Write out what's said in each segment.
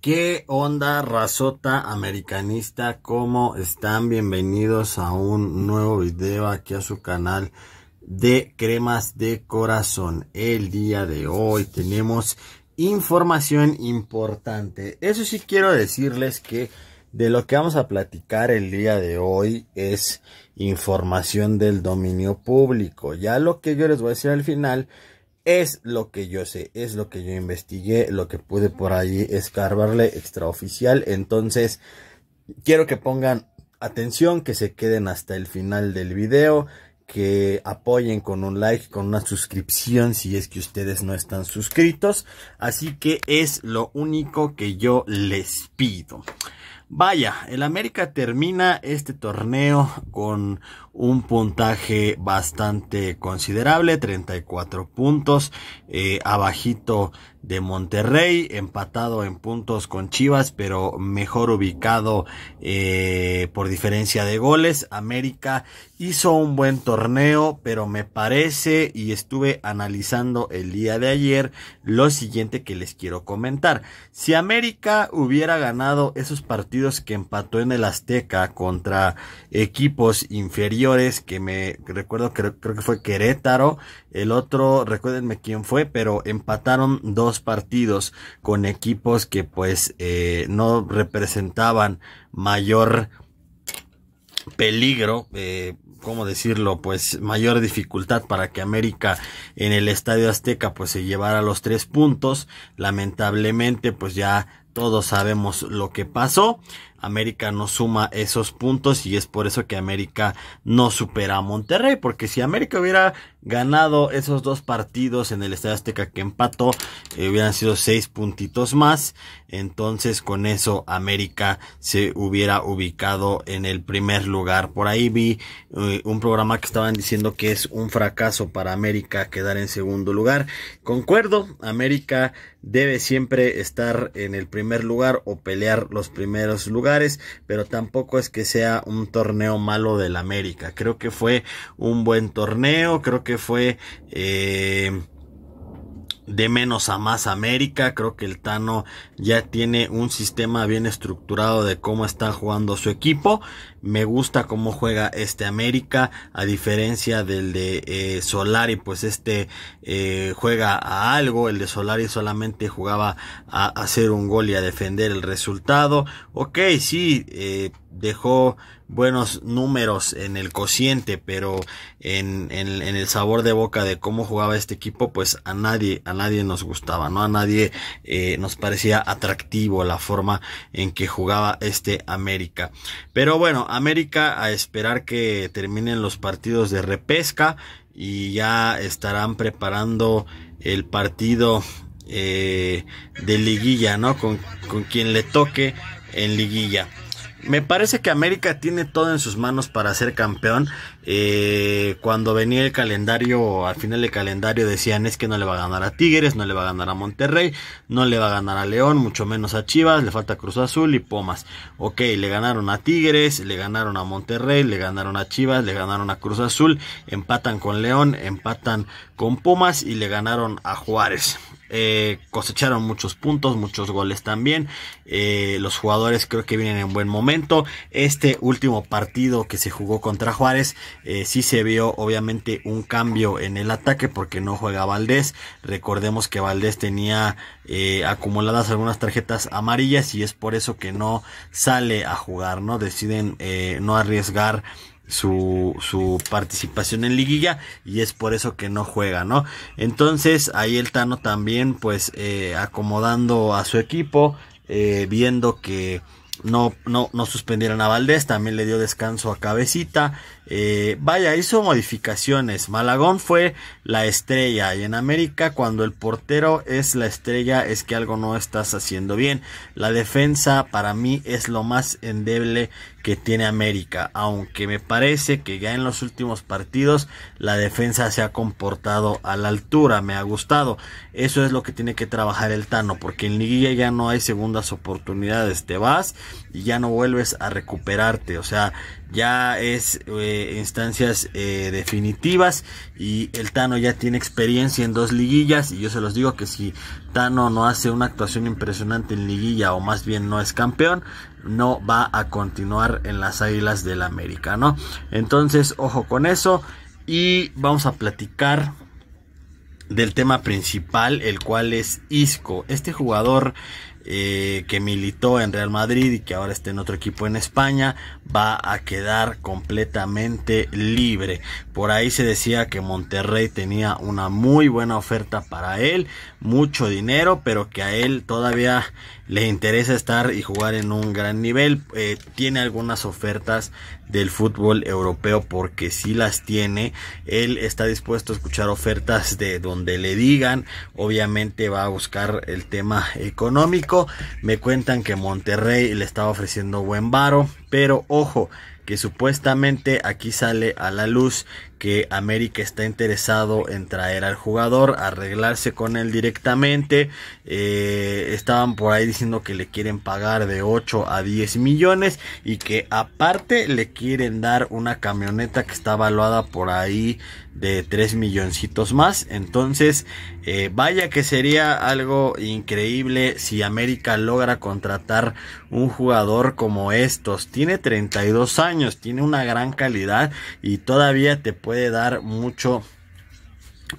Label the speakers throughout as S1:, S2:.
S1: ¿Qué onda, razota americanista? ¿Cómo están? Bienvenidos a un nuevo video aquí a su canal de cremas de corazón. El día de hoy tenemos información importante. Eso sí quiero decirles que de lo que vamos a platicar el día de hoy es información del dominio público. Ya lo que yo les voy a decir al final es lo que yo sé, es lo que yo investigué, lo que pude por ahí escarbarle extraoficial. Entonces, quiero que pongan atención, que se queden hasta el final del video, que apoyen con un like, con una suscripción si es que ustedes no están suscritos. Así que es lo único que yo les pido. Vaya, el América termina este torneo con un puntaje bastante considerable, 34 puntos, eh, abajito de Monterrey, empatado en puntos con Chivas, pero mejor ubicado eh, por diferencia de goles. América hizo un buen torneo, pero me parece y estuve analizando el día de ayer lo siguiente que les quiero comentar. Si América hubiera ganado esos partidos que empató en el Azteca contra equipos inferiores, que me recuerdo que creo que fue Querétaro. El otro, recuérdenme quién fue, pero empataron dos partidos con equipos que pues eh, no representaban mayor peligro. como eh, ¿cómo decirlo? Pues mayor dificultad para que América en el Estadio Azteca pues se llevara los tres puntos. Lamentablemente pues ya todos sabemos lo que pasó. América no suma esos puntos y es por eso que América no supera a Monterrey, porque si América hubiera ganado esos dos partidos en el Estadio Azteca que empató, eh, hubieran sido seis puntitos más, entonces con eso América se hubiera ubicado en el primer lugar. Por ahí vi eh, un programa que estaban diciendo que es un fracaso para América quedar en segundo lugar. Concuerdo, América debe siempre estar en el primer lugar o pelear los primeros lugares pero tampoco es que sea un torneo malo del América. Creo que fue un buen torneo, creo que fue... Eh, de menos a más América. Creo que el Tano ya tiene un sistema bien estructurado de cómo está jugando su equipo. Me gusta cómo juega este América, a diferencia del de eh, Solari, pues este eh, juega a algo. El de Solari solamente jugaba a hacer un gol y a defender el resultado. Ok, sí, eh, dejó buenos números en el cociente, pero en, en, el sabor de boca de cómo jugaba este equipo, pues a nadie, a nadie nos gustaba, ¿no? A nadie eh, nos parecía atractivo la forma en que jugaba este América. Pero bueno, América a esperar que terminen los partidos de repesca y ya estarán preparando el partido eh, de liguilla, ¿no? Con, con quien le toque en liguilla. Me parece que América tiene todo en sus manos para ser campeón. Eh, cuando venía el calendario, al final del calendario decían es que no le va a ganar a Tigres, no le va a ganar a Monterrey, no le va a ganar a León, mucho menos a Chivas, le falta Cruz Azul y Pomas. Ok, le ganaron a Tigres, le ganaron a Monterrey, le ganaron a Chivas, le ganaron a Cruz Azul, empatan con León, empatan con Pumas y le ganaron a Juárez. Eh, cosecharon muchos puntos, muchos goles también. Eh, los jugadores creo que vienen en buen momento. Este último partido que se jugó contra Juárez, eh, sí se vio obviamente un cambio en el ataque porque no juega Valdés. Recordemos que Valdés tenía eh, acumuladas algunas tarjetas amarillas y es por eso que no sale a jugar, ¿no? Deciden no arriesgar su, participación en liguilla y es por eso que no juega, ¿no? Entonces ahí el Tano también pues eh, acomodando a su equipo, eh, viendo que no, no, no suspendieron a Valdés, también le dio descanso a Cabecita. Eh, vaya, hizo modificaciones. Malagón fue la estrella y en América cuando el portero es la estrella es que algo no estás haciendo bien. La defensa para mí es lo más endeble que tiene América, aunque me parece que ya en los últimos partidos la defensa se ha comportado a la altura, me ha gustado. Eso es lo que tiene que trabajar el Tano, porque en liguilla ya no hay segundas oportunidades, te vas y ya no vuelves a recuperarte, o sea, ya es eh, instancias eh, definitivas y el Tano ya tiene experiencia en dos liguillas y yo se los digo que si Tano no hace una actuación impresionante en liguilla o más bien no es campeón, no va a continuar en las Águilas del América, ¿no? Entonces, ojo con eso y vamos a platicar del tema principal, el cual es Isco. Este jugador eh, que militó en Real Madrid y que ahora está en otro equipo en España, va a quedar completamente libre. Por ahí se decía que Monterrey tenía una muy buena oferta para él, mucho dinero, pero que a él todavía le interesa estar y jugar en un gran nivel. Eh, tiene algunas ofertas del fútbol europeo porque si las tiene. Él está dispuesto a escuchar ofertas de donde le digan. Obviamente va a buscar el tema económico. Me cuentan que Monterrey le estaba ofreciendo buen varo, pero ojo que supuestamente aquí sale a la luz que América está interesado en traer al jugador, arreglarse con él directamente. Eh, estaban por ahí diciendo que le quieren pagar de 8 a 10 millones y que aparte le quieren dar una camioneta que está valuada por ahí de 3 milloncitos más. Entonces, eh, vaya que sería algo increíble si América logra contratar un jugador como estos. Tiene 32 años, tiene una gran calidad y todavía te puede puede dar mucho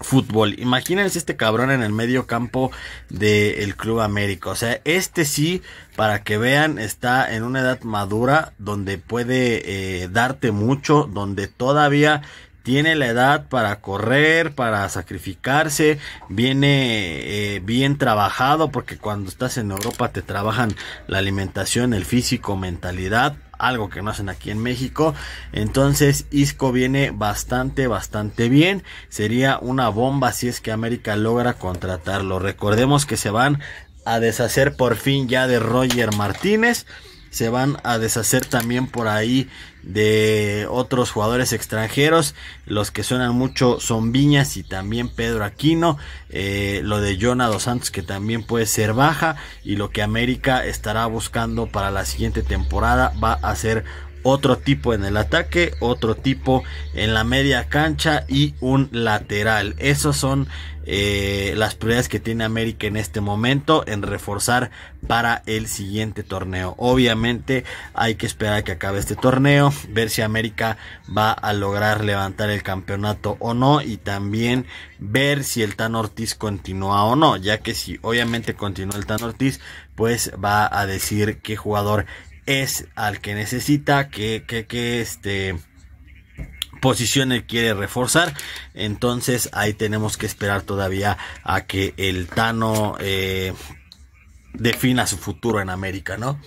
S1: fútbol. Imagínense este cabrón en el medio campo del Club América. O sea, este sí, para que vean, está en una edad madura donde puede eh, darte mucho, donde todavía tiene la edad para correr, para sacrificarse, viene eh, bien trabajado, porque cuando estás en Europa te trabajan la alimentación, el físico, mentalidad, algo que no hacen aquí en México. Entonces Isco viene bastante, bastante bien. Sería una bomba si es que América logra contratarlo. Recordemos que se van a deshacer por fin ya de Roger Martínez se van a deshacer también por ahí de otros jugadores extranjeros. Los que suenan mucho son Viñas y también Pedro Aquino. Eh, lo de Jonado Santos que también puede ser baja. Y lo que América estará buscando para la siguiente temporada va a ser otro tipo en el ataque, otro tipo en la media cancha y un lateral. Esas son eh, las prioridades que tiene América en este momento en reforzar para el siguiente torneo. Obviamente hay que esperar a que acabe este torneo, ver si América va a lograr levantar el campeonato o no y también ver si el Tan Ortiz continúa o no, ya que si obviamente continúa el Tan Ortiz, pues va a decir qué jugador es al que necesita, que, que, que este posiciones quiere reforzar. Entonces ahí tenemos que esperar todavía a que el Tano eh, defina su futuro en América, ¿no?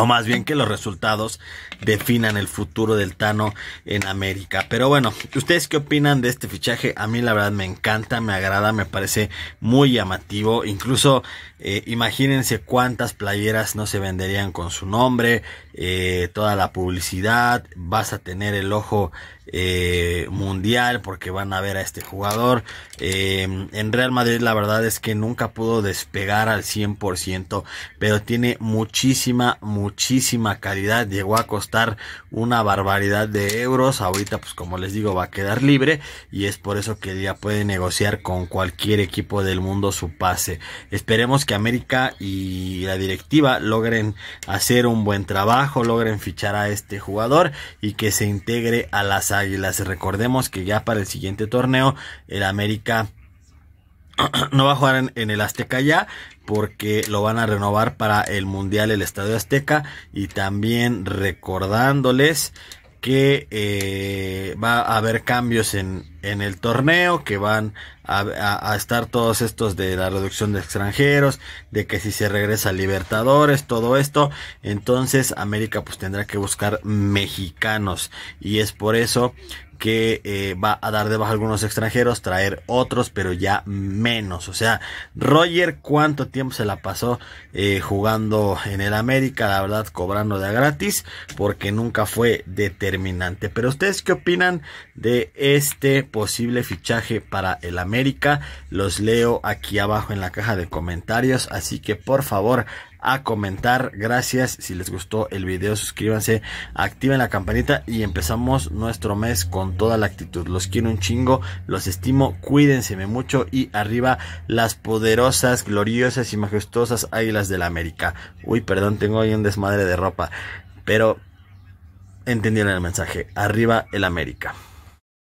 S1: o más bien que los resultados definan el futuro del Tano en América. Pero bueno, ¿ustedes qué opinan de este fichaje? A mí la verdad me encanta, me agrada, me parece muy llamativo. Incluso eh, imagínense cuántas playeras no se venderían con su nombre, eh, toda la publicidad, vas a tener el ojo eh, mundial porque van a ver a este jugador. Em, en Real Madrid la verdad es que nunca pudo despegar al 100%, pero tiene muchísima, muchísima muchísima calidad, llegó a costar una barbaridad de euros, ahorita pues como les digo va a quedar libre y es por eso que ya puede negociar con cualquier equipo del mundo su pase. Esperemos que América y la directiva logren hacer un buen trabajo, logren fichar a este jugador y que se integre a las Águilas. Recordemos que ya para el siguiente torneo el América no va a jugar en, en, el Azteca ya, porque lo van a renovar para el Mundial el Estadio Azteca y también recordándoles que eh, va a haber cambios en, el torneo, que van a, estar todos estos de la reducción de extranjeros, de que si se regresa Libertadores, todo esto, entonces América pues tendrá que buscar mexicanos y es por eso que eh, va a dar de baja algunos extranjeros, traer otros, pero ya menos. O sea, Roger, ¿cuánto tiempo se la pasó eh, jugando en el América? La verdad, cobrando de gratis, porque nunca fue determinante. Pero ustedes, ¿qué opinan de este posible fichaje para el América? Los leo aquí abajo en la caja de comentarios, así que por favor, a comentar. Gracias. Si les gustó el video, suscríbanse, activen la campanita y empezamos nuestro mes con toda la actitud. Los quiero un chingo, los estimo, cuídense mucho y arriba las poderosas, gloriosas y majestuosas águilas de la América. Uy, perdón, tengo ahí un desmadre de ropa, pero entendieron el mensaje. Arriba el América.